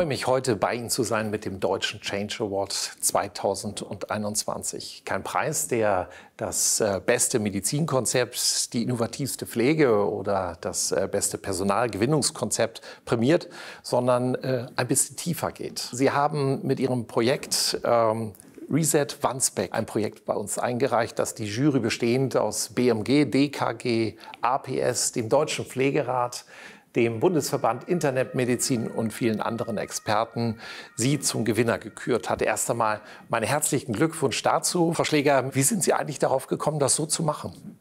freue mich, heute bei Ihnen zu sein mit dem Deutschen Change Award 2021. Kein Preis, der das äh, beste Medizinkonzept, die innovativste Pflege oder das äh, beste Personalgewinnungskonzept prämiert, sondern äh, ein bisschen tiefer geht. Sie haben mit Ihrem Projekt ähm, Reset Wandsbeck, ein Projekt bei uns eingereicht, das die Jury bestehend aus BMG, DKG, APS, dem Deutschen Pflegerat, dem Bundesverband Internetmedizin und vielen anderen Experten Sie zum Gewinner gekürt hat. Erst einmal meinen herzlichen Glückwunsch dazu. Frau Schläger, wie sind Sie eigentlich darauf gekommen, das so zu machen?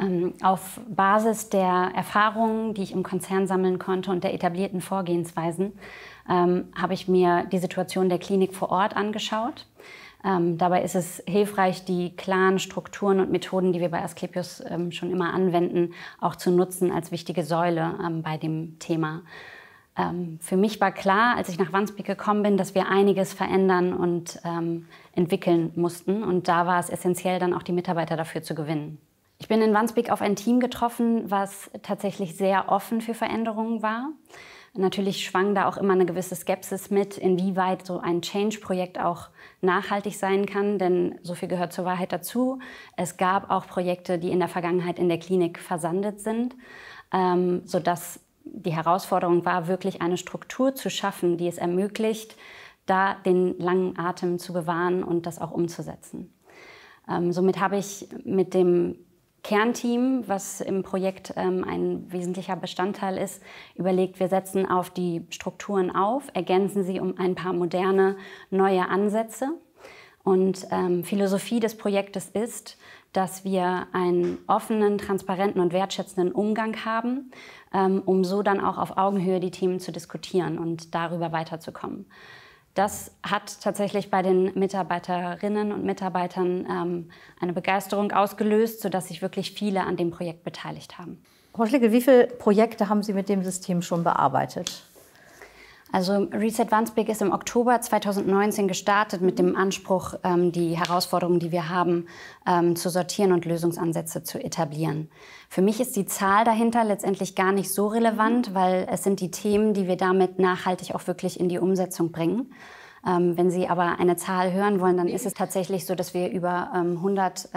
Ähm, auf Basis der Erfahrungen, die ich im Konzern sammeln konnte und der etablierten Vorgehensweisen, ähm, habe ich mir die Situation der Klinik vor Ort angeschaut ähm, dabei ist es hilfreich, die klaren Strukturen und Methoden, die wir bei Asklepios ähm, schon immer anwenden, auch zu nutzen als wichtige Säule ähm, bei dem Thema. Ähm, für mich war klar, als ich nach Wandsbek gekommen bin, dass wir einiges verändern und ähm, entwickeln mussten. Und da war es essentiell, dann auch die Mitarbeiter dafür zu gewinnen. Ich bin in Wandsbek auf ein Team getroffen, was tatsächlich sehr offen für Veränderungen war. Natürlich schwang da auch immer eine gewisse Skepsis mit, inwieweit so ein Change-Projekt auch nachhaltig sein kann, denn so viel gehört zur Wahrheit dazu. Es gab auch Projekte, die in der Vergangenheit in der Klinik versandet sind, ähm, sodass die Herausforderung war, wirklich eine Struktur zu schaffen, die es ermöglicht, da den langen Atem zu bewahren und das auch umzusetzen. Ähm, somit habe ich mit dem Kernteam, was im Projekt ähm, ein wesentlicher Bestandteil ist, überlegt, wir setzen auf die Strukturen auf, ergänzen sie um ein paar moderne, neue Ansätze. Und ähm, Philosophie des Projektes ist, dass wir einen offenen, transparenten und wertschätzenden Umgang haben, ähm, um so dann auch auf Augenhöhe die Themen zu diskutieren und darüber weiterzukommen. Das hat tatsächlich bei den Mitarbeiterinnen und Mitarbeitern ähm, eine Begeisterung ausgelöst, sodass sich wirklich viele an dem Projekt beteiligt haben. Frau Schlickel, wie viele Projekte haben Sie mit dem System schon bearbeitet? Also Reset Wandsbek ist im Oktober 2019 gestartet mit dem Anspruch, ähm, die Herausforderungen, die wir haben, ähm, zu sortieren und Lösungsansätze zu etablieren. Für mich ist die Zahl dahinter letztendlich gar nicht so relevant, mhm. weil es sind die Themen, die wir damit nachhaltig auch wirklich in die Umsetzung bringen. Ähm, wenn Sie aber eine Zahl hören wollen, dann mhm. ist es tatsächlich so, dass wir über 100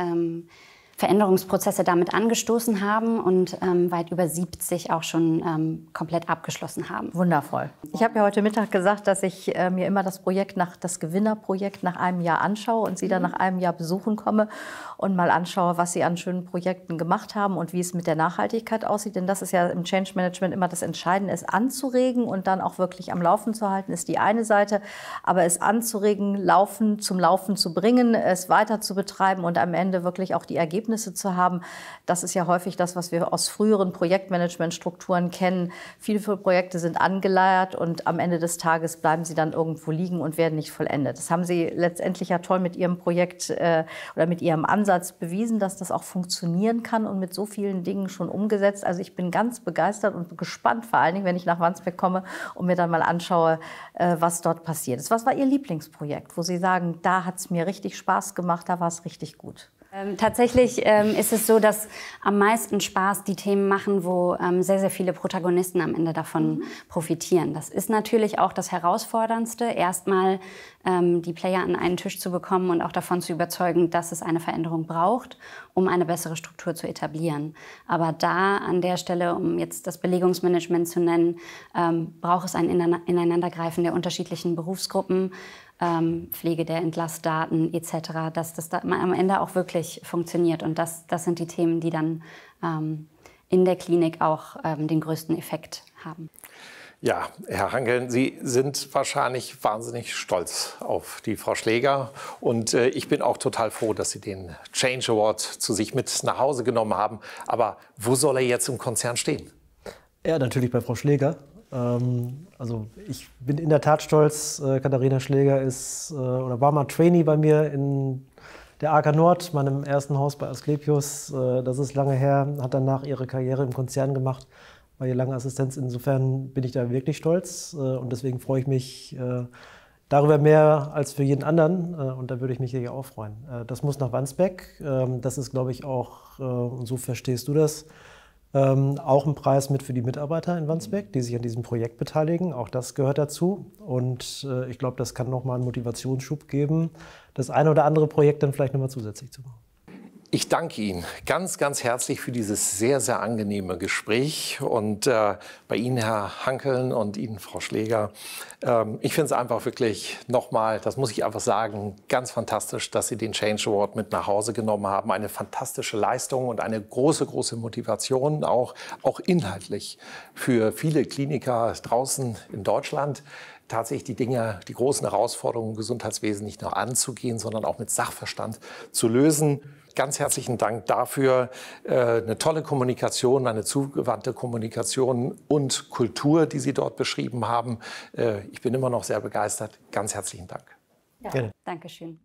Veränderungsprozesse damit angestoßen haben und ähm, weit über 70 auch schon ähm, komplett abgeschlossen haben. Wundervoll. Ich habe ja heute Mittag gesagt, dass ich äh, mir immer das Projekt nach das Gewinnerprojekt nach einem Jahr anschaue und Sie mhm. dann nach einem Jahr besuchen komme und mal anschaue, was Sie an schönen Projekten gemacht haben und wie es mit der Nachhaltigkeit aussieht. Denn das ist ja im Change Management immer das Entscheidende, es anzuregen und dann auch wirklich am Laufen zu halten, ist die eine Seite. Aber es anzuregen, laufen, zum Laufen zu bringen, es weiter zu betreiben und am Ende wirklich auch die Ergebnisse Ergebnisse zu haben. Das ist ja häufig das, was wir aus früheren Projektmanagementstrukturen kennen. Viele Projekte sind angeleiert und am Ende des Tages bleiben sie dann irgendwo liegen und werden nicht vollendet. Das haben Sie letztendlich ja toll mit Ihrem Projekt äh, oder mit Ihrem Ansatz bewiesen, dass das auch funktionieren kann und mit so vielen Dingen schon umgesetzt. Also ich bin ganz begeistert und gespannt, vor allen Dingen, wenn ich nach Wandsbek komme und mir dann mal anschaue, äh, was dort passiert ist. Was war Ihr Lieblingsprojekt, wo Sie sagen, da hat es mir richtig Spaß gemacht, da war es richtig gut? Ähm, tatsächlich ähm, ist es so, dass am meisten Spaß die Themen machen, wo ähm, sehr, sehr viele Protagonisten am Ende davon mhm. profitieren. Das ist natürlich auch das Herausforderndste, erstmal ähm, die Player an einen Tisch zu bekommen und auch davon zu überzeugen, dass es eine Veränderung braucht, um eine bessere Struktur zu etablieren. Aber da an der Stelle, um jetzt das Belegungsmanagement zu nennen, ähm, braucht es ein Ineinandergreifen der unterschiedlichen Berufsgruppen, ähm, Pflege der Entlastdaten etc., dass das da am Ende auch wirklich funktioniert. Und das, das sind die Themen, die dann ähm, in der Klinik auch ähm, den größten Effekt haben. Ja, Herr Hankeln, Sie sind wahrscheinlich wahnsinnig stolz auf die Frau Schläger. Und äh, ich bin auch total froh, dass Sie den Change Award zu sich mit nach Hause genommen haben. Aber wo soll er jetzt im Konzern stehen? Ja, natürlich bei Frau Schläger. Ähm, also ich bin in der Tat stolz, äh, Katharina Schläger ist äh, oder war mal Trainee bei mir in der AK Nord, meinem ersten Haus bei Asklepios. Äh, das ist lange her, hat danach ihre Karriere im Konzern gemacht, war ihr lange Assistenz. Insofern bin ich da wirklich stolz und deswegen freue ich mich darüber mehr als für jeden anderen und da würde ich mich hier auch freuen. das muss nach Wandsbeck, ähm, das ist glaube ich auch, und so verstehst du das, ähm, auch ein Preis mit für die Mitarbeiter in Wandsbek, die sich an diesem Projekt beteiligen. Auch das gehört dazu. Und äh, ich glaube, das kann nochmal einen Motivationsschub geben, das eine oder andere Projekt dann vielleicht nochmal zusätzlich zu machen. Ich danke Ihnen ganz, ganz herzlich für dieses sehr, sehr angenehme Gespräch. Und äh, bei Ihnen, Herr Hankeln, und Ihnen, Frau Schläger, ähm, ich finde es einfach wirklich nochmal, das muss ich einfach sagen, ganz fantastisch, dass Sie den Change Award mit nach Hause genommen haben. Eine fantastische Leistung und eine große, große Motivation, auch, auch inhaltlich für viele Kliniker draußen in Deutschland tatsächlich die Dinge, die großen Herausforderungen im Gesundheitswesen nicht nur anzugehen, sondern auch mit Sachverstand zu lösen ganz herzlichen Dank dafür. Äh, eine tolle Kommunikation, eine zugewandte Kommunikation und Kultur, die Sie dort beschrieben haben. Äh, ich bin immer noch sehr begeistert. Ganz herzlichen Dank. Ja, Gerne. Dankeschön.